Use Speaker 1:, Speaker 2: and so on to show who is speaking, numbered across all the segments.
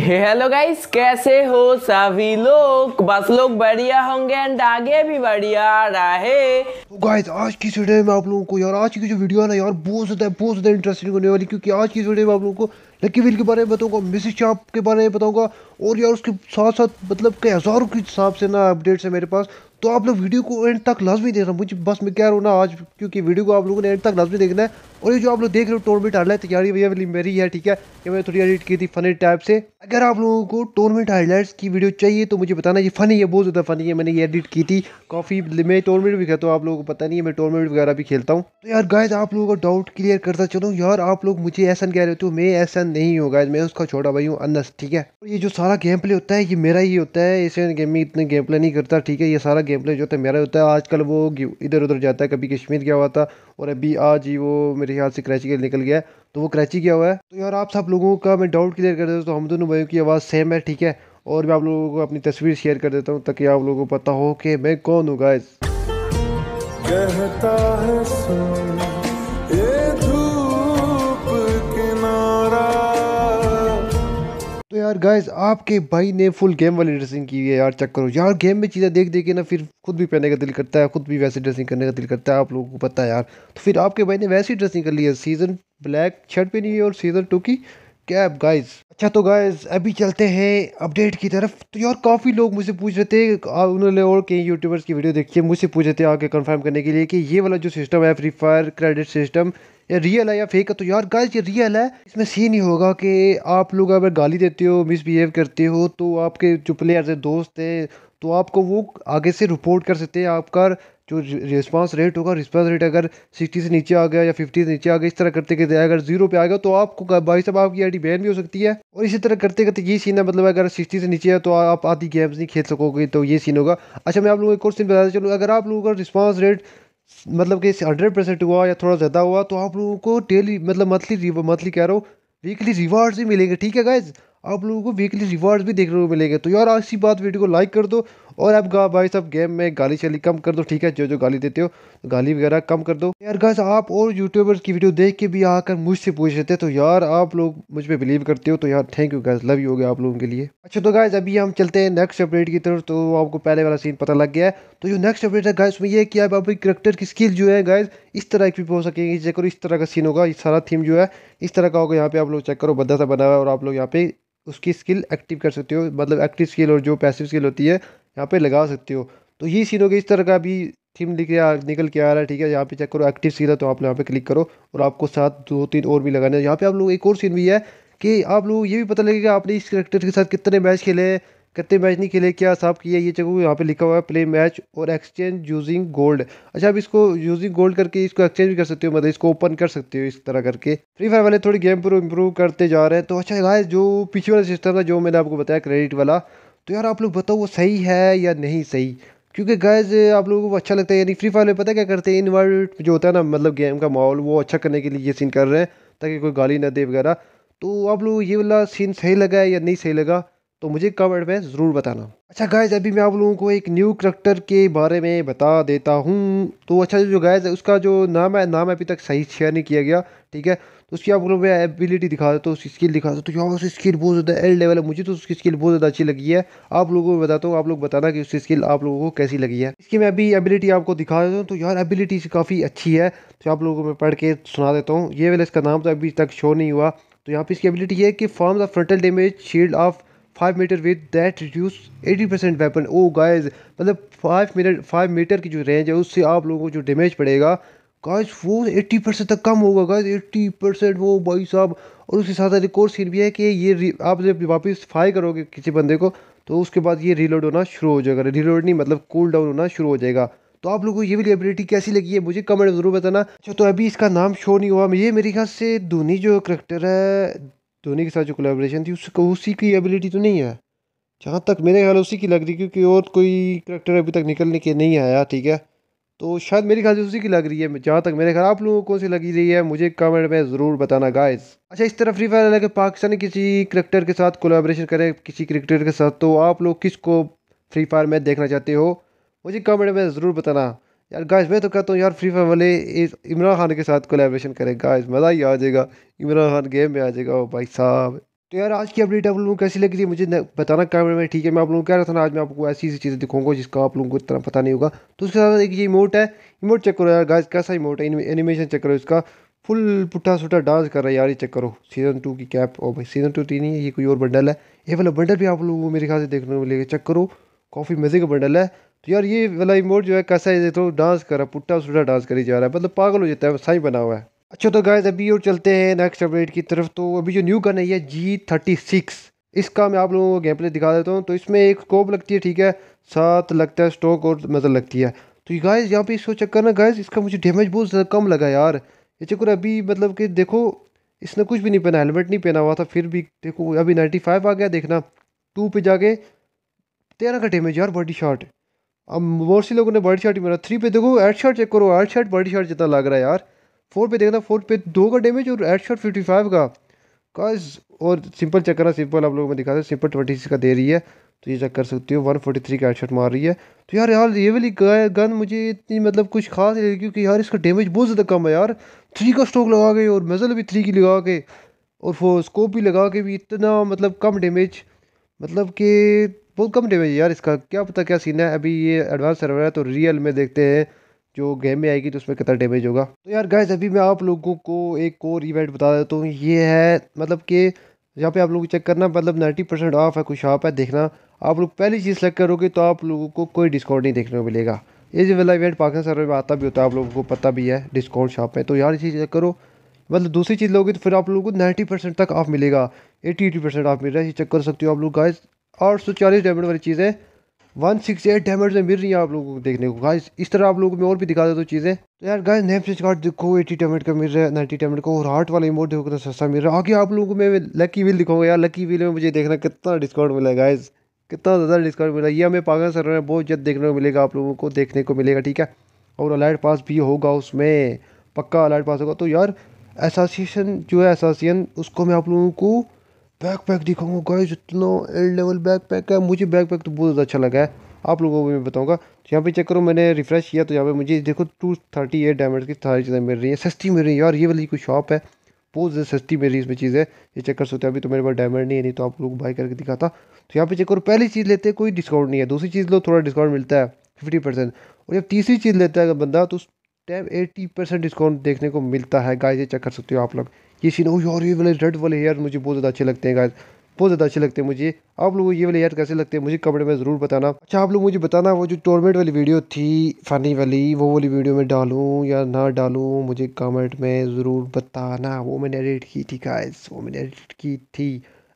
Speaker 1: hello guys कैसे हो सभी लोग बस लोग बढ़िया होंगे एंड आगे भी बढ़िया रहे तो गाइस आज की वीडियो में आप लोगों को यार आज की जो वीडियो है ना यार बहुत ज़्यादा बहुत ज़्यादा इंटरेस्टिंग होने वाली क्योंकि आज की वीडियो में आप लोगों को लकी व्हील के बारे में बताऊंगा मिसिस चाप के बारे में बताऊंगा और यार उसके साथ साथ मतलब कई हज़ारों के हिसाब से ना अपडेट्स है मेरे पास तो आप लोग वीडियो को एंड तक लाजमी देखना मुझे बस मैं कह रहा हूँ ना आज क्योंकि वीडियो को आप लोगों ने एंड तक लाजमी देखना है और ये जो आप लोग देख रहे हो टूर्नामेंट हाईलाइट तैयारी भैया वाली मेरी है ठीक है ये मैंने थोड़ी एडिट की थी फनी टाइप से अगर आप लोगों को टूर्नामेंट हाईलाइट्स की वीडियो चाहिए तो मुझे बताना ये फनी है बहुत ज़्यादा फनी है मैंने ये एडिट की थी काफ़ी मैं टोर्नामेंट भी खेलता हूँ आप लोगों को पता नहीं है मैं टूर्नामेंट वगैरह भी खेलता हूँ तो यार गायद आप लोगों का डाउट क्लियर करता चलूँ यार आप लोग मुझे ऐसा कह रहे हो तो मैं ऐसा नहीं हूँ गायद मैं उसका छोटा भाई हूँ अनस ठीक है ये जो सारा गेम प्ले होता है ये मेरा ही होता है इसे गेम में इतने गेम प्ले नहीं करता ठीक है ये सारा गेम प्ले जो था मेरा होता है आजकल वो इधर उधर जाता है कभी कश्मीर गया हुआ था और अभी आज ही वो मेरे ख्याल से कराची के निकल गया तो वो कराची गया हुआ है तो यार आप सब लोगों का मैं डाउट क्लियर कर देता हूँ हम दोनों भाइयों की आवाज़ सेम है ठीक है और मैं आप लोगों को अपनी तस्वीर शेयर कर देता हूँ ताकि आप लोगों को पता हो कि मैं कौन हूँ गाय यार गाइज आपके भाई ने फुल गेम वाली ड्रेसिंग की है यार चेक करो यार गेम में चीज़ें देख देख के ना फिर खुद भी पहनने का दिल करता है खुद भी वैसे ड्रेसिंग करने का दिल करता है आप लोगों को पता है यार तो फिर आपके भाई ने वैसी ड्रेसिंग कर ली है सीज़न ब्लैक शर्ट पहनी है और सीज़न टू की कैब गाइस अच्छा तो गाइस अभी चलते हैं अपडेट की तरफ तो यार काफ़ी लोग मुझसे पूछ रहे थे उन्होंने और कई यूट्यूबर्स की वीडियो देखी है मुझसे पूछ रहे थे आके कंफर्म करने के लिए कि ये वाला जो सिस्टम है फ्री फायर क्रेडिट सिस्टम ये रियल है या फेक है तो यार गाइस ये रियल है इसमें सीन ही होगा कि आप लोग अगर गाली देते हो मिसबिहेव करते हो तो आपके जो प्लेयर्स हैं दोस्त हैं तो आपको वो आगे से रिपोर्ट कर सकते हैं आपका जो रिस्पांस रेट होगा रिस्पांस रेट अगर सिक्सटी से नीचे आ गया या फिफ्टी से नीचे आ गया इस तरह करते करते अगर जीरो पे आ गया तो आपको भाई साहब आपकी आई बैन भी हो सकती है और इसी तरह करते करते ये सीन है मतलब अगर सिक्सटी से नीचे है तो आप आधी गेम्स नहीं खेल सकोगे तो ये सीन होगा अच्छा मैं आप लोगों को एक और सीन बताते चलूँ अगर आप लोगों का रिस्पॉन्स रेट मतलब कि हंड्रेड परसेंट हुआ या थोड़ा ज़्यादा हुआ तो आप लोगों को डेली मतलब मंथली मंथली कह रहा हूँ वीकली रिवार्ड्स भी मिलेंगे ठीक है गाइज आप लोगों को वीकली रिवार्ड्स भी देखने को मिलेंगे तो यार आज बात वीडियो को लाइक कर दो और अब गा भाई सब गेम में गाली शाली कम कर दो ठीक है जो जो गाली देते हो गाली वगैरह कम कर दो यार गाइस आप और यूट्यूबर्स की वीडियो देख के भी आकर मुझसे पूछ रहे थे तो यार आप लोग मुझ पर बिलीव करते हो तो यार thank you guys love you हो गया आप लोगों के लिए अच्छा तो गाइस अभी हम चलते हैं नेक्स्ट अपडेट की तरफ तो आपको पहले वाला सीन पता लग गया है तो जो नेक्स्ट अपडेट है गाइस में ये कि आप अपनी करेक्टर की स्किल जो है गाइस इस तरह की हो सकेंगे चेक करो इस तरह का सीन होगा सारा थीम जो है इस तरह का होगा यहाँ पे आप लोग चेक करो बदला सा बना हुआ है और आप लोग यहाँ पे उसकी स्किल एक्टिव कर सकते हो मतलब एक्टिव स्किल और जो पैसिव स्किल होती है यहाँ पे लगा सकते हो तो ये सीन हो गया इस तरह का भी थीम लिख आ निकल के आ रहा है ठीक है यहाँ पे चेक करो एक्टिव सीन है तो आप यहाँ पे क्लिक करो और आपको साथ दो तीन और भी लगाने यहाँ पे आप लोग एक और सीन भी है कि आप लोग ये भी पता लगेगा आपने इस करेक्टर के साथ कितने मैच खेले हैं कितने मैच नहीं खेले क्या साफ किया ये चेक यहाँ पे लिखा हुआ है प्ले मैच और एक्सचेंज यूजिंग गोल्ड अच्छा आप इसको यूजिंग गोल्ड करके इसको एक्सचेंज भी कर सकते हो मतलब इसको ओपन कर सकते हो इस तरह करके फ्री फायर वाले थोड़ी गेम प्रो इम्प्रूव करते जा रहे हैं तो अच्छा गाय जो पीछे वाला सिस्टम था जो मैंने आपको बताया क्रेडिट वाला तो यार आप लोग बताओ वो सही है या नहीं सही क्योंकि गैज़ आप लोगों को अच्छा लगता है यानी फ्री फायर में पता क्या करते हैं इन्वर्ट जो होता है ना मतलब गेम का माहौल वो अच्छा करने के लिए ये सीन कर रहे हैं ताकि कोई गाली ना दे वगैरह तो आप लोग ये वाला सीन सही लगा है या नहीं सही लगा तो मुझे कमेंट में ज़रूर बताना अच्छा गायज अभी मैं आप लोगों को एक न्यू करैक्टर के बारे में बता देता हूँ तो अच्छा जो गायज उसका जो नाम है नाम अभी तक सही शेयर नहीं किया गया ठीक है तो उसकी आप लोगों में एबिलिटी दिखा देता तो हूँ उसकी स्किल दिखा देता तो हूँ यार उसकी स्किल बहुत ज़्यादा एल लेवल है मुझे तो उसकी स्किल बहुत ज़्यादा अच्छी लगी है आप लोगों को बताता हूँ आप लोग बताना कि उसकी स्किल आप लोगों को कैसी लगी है इसकी मैं अभी एबिलिटी आपको दिखा देता हूँ तो यार एबिलिटी काफ़ी अच्छी है तो आप लोगों को मैं पढ़ के सुना देता हूँ ये वाला इसका नाम तो अभी तक शो नहीं हुआ तो यहाँ पर इसकी एबिलिटी है कि form the frontal damage shield of five meter with that reduce eighty percent weapon oh guys मतलब फाइव मीटर फाइव मीटर की जो रेंज है उससे आप लोगों को जो डैमेज पड़ेगा गाइज वो एट्टी परसेंट तक कम होगा गाइज एट्टी परसेंट वो भाई साहब और उसके साथ एक और सीन भी है कि ये आप जब वापस फाई करोगे किसी बंदे को तो उसके बाद ये रीलोड होना शुरू हो जाएगा रीलोड नहीं मतलब कूल डाउन होना शुरू हो जाएगा तो आप लोगों को ये वाली एबिलिटी कैसी लगी है मुझे कमेंट जरूर बताना अच्छा तो अभी इसका नाम शो नहीं हुआ ये मेरे ख्याल से धोनी जो करेक्टर है धोनी तो के साथ जो कोलेब्रेशन थी उसको उसी की एबिलिटी तो नहीं है जहाँ तक मेरे ख्याल उसी की लग रही क्योंकि और कोई करेक्टर अभी तक निकलने के नहीं आया ठीक है तो शायद मेरे ख्याल से उसी की लग रही है जहाँ तक मेरे ख्याल आप लोगों को कौन सी लगी रही है मुझे कमेंट में ज़रूर बताना गाइस अच्छा इस तरह फ्री फायर अलग पाकिस्तानी किसी करेक्टर के साथ कोलाब्रेशन करें किसी क्रिकेटर के साथ तो आप लोग किस फ्री फायर में देखना चाहते हो मुझे कमेंट में ज़रूर बताना यार गाइस मैं तो कहता हूँ यार फ्री फायर वाले इस इमरान खान के साथ कोलेब्रेशन करें गाइस मज़ा ही आ जाएगा इमरान खान गेम में आ जाएगा ओ भाई साहब तो यार आज की अपडेट आप लोगों को कैसी लगी थी मुझे बताना कैमरे में ठीक है मैं आप लोगों को कह रहा था ना आज मैं आपको ऐसी ऐसी चीज़ें दिखाऊंगा जिसका आप लोगों को इतना पता नहीं होगा तो उसके साथ एक ये इमोट है इमोट चेक करो यार गाइस कैसा इमोट है एनिमेशन चेक करो इसका फुल पुट्ठा सुट्ठा डांस कर रहा है यार ये चेक करो सीज़न टू की कैप और भाई सीज़न टू तीन ही ये कोई और बंडल है ये वाला बंडल भी आप लोगों को मेरे ख्याल से देखने को मिलेगा चेक करो काफ़ी मज़े का बंडल है तो यार ये वाला इमोट जो है कैसा है तो डांस कर रहा पुट्टा सुटा डांस करी जा रहा है मतलब पागल हो जाता है सही बना हुआ है अच्छा तो गाइज अभी और चलते हैं नेक्स्ट अपडेट की तरफ तो अभी जो न्यू गन है जी थर्टी सिक्स इसका मैं आप लोगों को गेम प्ले दिखा देता हूँ तो इसमें एक स्कोप लगती है ठीक है साथ लगता है स्टोक और मतलब लगती है तो ये गाइज यहाँ पे इसको चेक करना गाइज इसका मुझे डैमेज बहुत ज़्यादा कम लगा यार ये चक्कर अभी मतलब कि देखो इसने कुछ भी नहीं पहना हेलमेट नहीं पहना हुआ था फिर भी देखो अभी नाइन्टी फाइव आ गया देखना टू पे जाके तेरह का डैमेज यार बॉडी शॉट अब बहुत सी लोगों ने बर्ड शर्ट मेरा मारा थ्री पे देखो एड शर्ट चेक करो एड शर्ट बर्ड शर्ट जितना लग रहा है यार फोर पे देखना फोर पे दो का डेमेज और एड शर्ट फिफ्टी फाइव का काज और सिंपल चेक करना सिंपल आप लोगों को दिखा दे सिंपल ट्वेंटी सिक्स का दे रही है तो ये चेक कर सकती हो वन फोर्टी थ्री का एड शर्ट मार रही है तो यार यार ये वाली गन मुझे इतनी मतलब कुछ खास नहीं लगी क्योंकि यार इसका डैमेज बहुत ज़्यादा कम है यार थ्री का स्ट्रोक लगा के और मेजल भी थ्री की लगा के और फो स्कोप भी लगा के भी इतना मतलब कम डैमेज मतलब कि बहुत कम डेमेज है यार इसका क्या पता क्या सीन है अभी ये एडवांस सर्वर है तो रियल में देखते हैं जो गेम में आएगी तो उसमें कितना डैमेज होगा तो यार गाइज अभी मैं आप लोगों को एक और इवेंट बता देता हूँ ये है मतलब कि यहाँ पे आप लोग चेक करना मतलब नाइन्टी परसेंट ऑफ है कुछ शॉप है देखना आप लोग पहली चीज़ सेलेक्ट करोगे तो आप लोगों को कोई डिस्काउंट नहीं देखने को मिलेगा ये जो वाला इवेंट पाकिस्तान सर्वर में आता भी होता है आप लोगों को पता भी है डिस्काउंट शॉप में तो यार चीज़ चेक करो मतलब दूसरी चीज़ लोगे तो फिर आप लोगों को नाइन्टी परसेंट तक ऑफ मिलेगा एटी एटी परसेंट ऑफ मिल रहा है ये चेक कर सकते हो आप लोग गाइज आठ सौ चालीस डायमंड वाली चीज़ें वन सिक्स एट डायमंड में मिल रही है आप लोगों को देखने को गाइस इस तरह आप लोगों को मैं और भी दिखा देता हूँ चीज़ें तो यार गाइस नेम से कार्ड देखो एटी डायमंड का मिल रहा है नाइन्टी डायमंड का और हार्ट वाला इमोट देखो कितना सस्ता मिल रहा है आगे आप लोगों को मैं लकी व्हील दिखाऊंगा यार लकी व्हील में मुझे देखना कितना डिस्काउंट मिला है गाइज़ कितना ज़्यादा डिस्काउंट मिला ये हमें पागल सर में बहुत जल्द देखने को मिलेगा आप लोगों को देखने को मिलेगा ठीक है और अलाइट पास भी होगा उसमें पक्का अलाइट पास होगा तो यार एसोसिएशन जो है एसोसिएशन उसको मैं आप लोगों को बैकपैक दिखाऊंगा गाइस इतना एल लेवल बैकपैक है मुझे बैकपैक तो बहुत ज़्यादा अच्छा लगा है आप लोगों को भी मैं बताऊंगा तो यहाँ पे चेक करो मैंने रिफ्रेश किया तो यहाँ पे मुझे देखो टू थर्टी एट डायमंड की सारी चीज़ें मिल रही है सस्ती मिल रही है यार ये वाली कोई शॉप है बहुत ज़्यादा सस्ती मिल है इसमें चीज़ है ये चेक कर सकते हैं अभी तो मेरे पास डायमंड नहीं है नहीं तो आप लोग बाई करके दिखाता तो यहाँ पे चेक करो पहली चीज़ लेते हैं कोई डिस्काउंट नहीं है दूसरी चीज़ लो थोड़ा डिस्काउंट मिलता है फिफ्टी परसेंट और जब तीसरी चीज़ लेता है अगर बंदा तो उस टाइम एट्टी परसेंट डिस्काउंट देखने को मिलता है गाय ये चेक कर सकते हो आप लोग ये सीन हो यार ये वाले रेड वाले हेयर मुझे बहुत ज़्यादा अच्छे लगते हैं गाइस बहुत ज़्यादा अच्छे लगते हैं मुझे आप लोगों को ये वाले हेयर कैसे लगते हैं मुझे कमेंट में ज़रूर बताना अच्छा आप लोग मुझे बताना वो जो टोर्मेंट वाली वीडियो थी फनी वाली वो वाली वीडियो में डालूँ या ना डालूँ मुझे कमेंट में ज़रूर बताना वो मैंने एडिट की थी गाइस वो मैंने एडिट की थी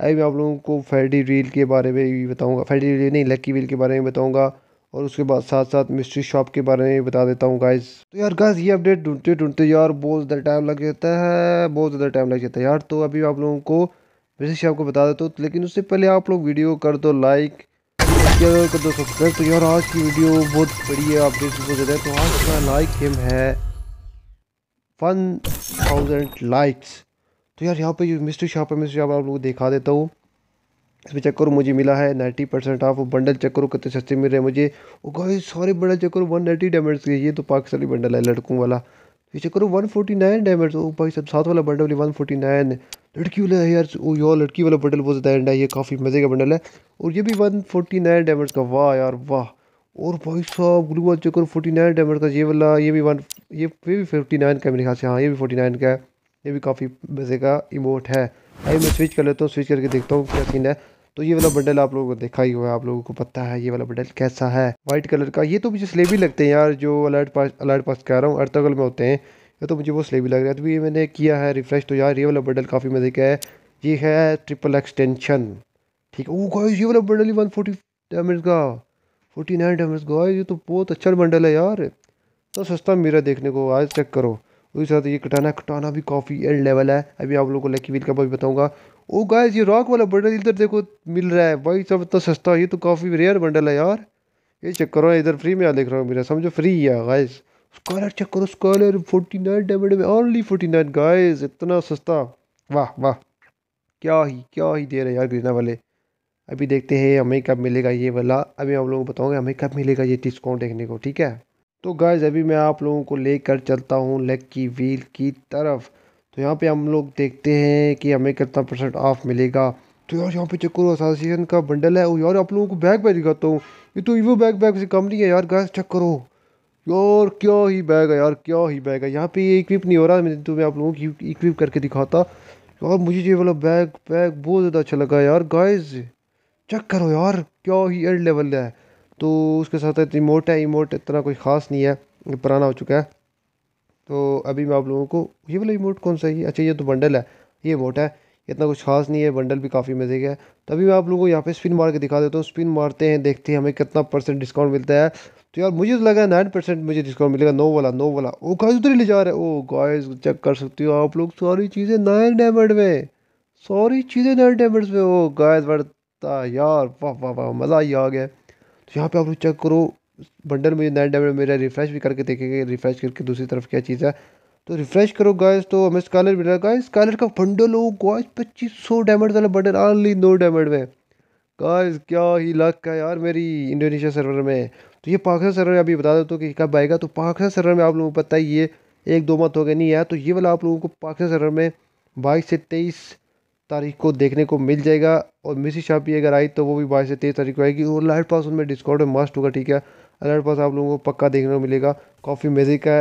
Speaker 1: अभी मैं आप लोगों को फेडी रील के बारे में भी बताऊँगा फेडी रील नहीं लकी रील के बारे में बताऊँगा और उसके बाद साथ साथ मिस्ट्री शॉप के बारे में बता देता हूँ गाइज तो यार गाइज ये अपडेट ढूंढते ढूंढते यार बहुत ज़्यादा टाइम लग जाता है बहुत ज़्यादा टाइम लग जाता है यार तो अभी आप लोगों को मिस्ट्री शॉप को बता देता हूँ लेकिन उससे पहले आप लोग वीडियो कर दो लाइक कर दो सब्सक्राइब तो यार आज की वीडियो बहुत बड़ी है अपडेट बहुत ज़्यादा तो आज का लाइक गेम है वन थाउजेंड लाइक्स तो यार यहाँ पर मिस्ट्री शॉप है मिस्ट्री शॉप आप लोग दिखा देता हूँ इसमें चक्कर मुझे मिला है नाइन्टी परसेंट ऑफ बंडल चक्कर कितने सस्ते मिल रहे हैं मुझे वो गाइस सारे बंडल चक्कर वन नाइन्टी डैमेज के ये तो पाकिस्तानी बंडल है लड़कों वाला ये चक्कर one forty nine damage oh भाई सब साथ वाला बंडल वन फोर्टी नाइन लड़की वाला है यार ओ यो लड़की वाला बंडल बहुत ज़्यादा एंड है ये काफ़ी मज़े का बंडल है और ये भी वन फोर्टी नाइन डैमेज का वाह यार वाह और भाई साहब ग्लू वाला चक्कर फोर्टी नाइन डैमेज का ये वाला ये भी वन ये भी फिफ्टी नाइन का मेरे ख्याल से हाँ ये भी फोर्टी नाइन का है ये भी काफ़ी मज़े का इमोट है अभी मैं स्विच कर लेता हूँ स्विच करके देखता हूँ क्या सीन है तो ये वाला बंडल आप लोगों को देखा ही हुआ है आप लोगों को पता है ये वाला बंडल कैसा है वाइट कलर का ये तो मुझे स्लेबी लगते हैं यार जो अलर्ट पास अलर्ट पास कह रहा हूँ अर्तगल में होते हैं ये तो मुझे वो स्लेबी लग रहा है तो ये मैंने किया है रिफ्रेश तो यार ये वाला बंडल काफ़ी मैं देखा है ये है ट्रिपल एक्सटेंशन ठीक है वो ये वाला बंडल ही वन फोर्टी डैमेज का फोर्टी नाइन डैमेज ये तो बहुत अच्छा बंडल है यार तो सस्ता मेरा देखने को आज चेक करो उसके साथ ये कटाना कटाना भी काफ़ी एंड लेवल है अभी आप लोगों को लकी व्हील का भी बताऊंगा ओ गाइस ये रॉक वाला बंडल इधर देखो मिल रहा है भाई सब इतना सस्ता ये तो काफ़ी रेयर बंडल है यार ये चेक करो इधर फ्री में यहाँ देख रहा हूँ मेरा समझो फ्री है गाइस स्कॉलर चेक करो स्कॉलर फोर्टी नाइन डेमेड में ऑनली फोर्टी नाइन गाइस इतना सस्ता वाह वाह क्या ही क्या ही दे रहे यार ग्रीना वाले अभी देखते हैं हमें कब मिलेगा ये वाला अभी आप लोगों को बताऊँगे हमें कब मिलेगा ये डिस्काउंट देखने को ठीक है तो गाइज़ अभी मैं आप लोगों को लेकर चलता हूँ लेग की व्हील की तरफ तो यहाँ पे हम लोग देखते हैं कि हमें कितना परसेंट ऑफ मिलेगा तो यार यहाँ पे चेक करो एसोसिएशन का बंडल है और यार आप लोगों को बैग बैग दिखाता हूँ ये तो ईवो बैग बैग से कम नहीं है यार गैस चेक करो यार क्या ही बैग है यार क्या ही बैग है यहाँ पे ये इक्विप नहीं हो रहा मैंने तो मैं आप लोगों की इक्विप करके दिखाता यार मुझे ये वाला बैग बैग बहुत ज़्यादा अच्छा लगा यार गाइस चेक करो यार क्या ही एड लेवल है तो उसके साथ इमोट है इमोट इतना कोई ख़ास नहीं है पुराना हो चुका है तो अभी मैं आप लोगों को ये वाला इमोट कौन सा है अच्छा ये तो बंडल है ये बोट है इतना कुछ खास नहीं है बंडल भी काफ़ी मज़े का है तो अभी मैं आप लोगों को यहाँ पे स्पिन मार के दिखा देता हूँ स्पिन मारते हैं देखते हैं हमें कितना परसेंट डिस्काउंट मिलता है तो यार मुझे तो लगा नाइन परसेंट मुझे डिस्काउंट मिलेगा नो वाला नो वाला ओ गाइस उधर ही ले जा रहा है ओ गाइस चेक कर सकते हो आप लोग सारी चीज़ें नाइन डायमंड में सारी चीज़ें नाइन डायमंड में ओ गाइस बढ़ता यार वाह वाह वाह मज़ा ही आ गया तो यहाँ पर आप लोग चेक करो बंडल मुझे नाइन डैमेज मेरा रिफ्रेश भी करके देखेंगे रिफ्रेश करके दूसरी तरफ क्या चीज़ है तो रिफ्रेश करो गाइस तो हमें स्कॉलर मिला गाइस स्कालर का बंडल हो गाइस पच्चीस सौ डायमंड वाला बंडल ऑनली नो डायमंड में गाइस क्या ही लक है यार मेरी इंडोनेशिया सर्वर में तो ये पाकिस्तान सर्वर में अभी बता दो तो कि कब आएगा तो पाकिस्तान सर्वर में आप लोगों को पता ही है एक दो मत हो गए नहीं आया तो ये वाला आप लोगों को पाकिस्तान सर्वर में बाईस से तेईस तारीख को देखने को मिल जाएगा और मिसी शॉप भी अगर आई तो वो भी बाईस से तेईस तारीख को आएगी और लाइट पास उनमें डिस्काउंट में मस्ट होगा ठीक है अलर्ट पास आप लोगों को पक्का देखने को मिलेगा काफ़ी मज़े का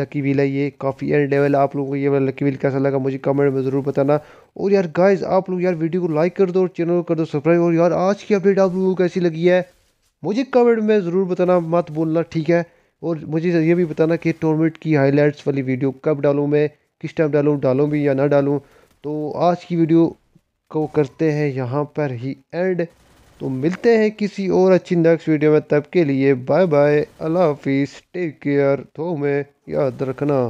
Speaker 1: लकी व्हील है ये काफ़ी एंड लेवल आप लोगों को ये वाला लकी व्हील कैसा लगा मुझे कमेंट में ज़रूर बताना और यार गाइज आप लोग यार वीडियो को लाइक कर दो और चैनल को कर दो सब्सक्राइब और यार आज की अपडेट आप लोगों को कैसी लगी है मुझे कमेंट में ज़रूर बताना मत बोलना ठीक है और मुझे ये भी बताना कि टूर्नामेंट की हाईलाइट्स वाली वीडियो कब डालूँ मैं किस टाइम डालूँ डालूँ भी या ना डालूँ तो आज की वीडियो को करते हैं यहाँ पर ही एंड तो मिलते हैं किसी और अच्छी नेक्स्ट वीडियो में तब के लिए बाय बाय अल्लाह हाफिज़ टेक केयर थो में याद रखना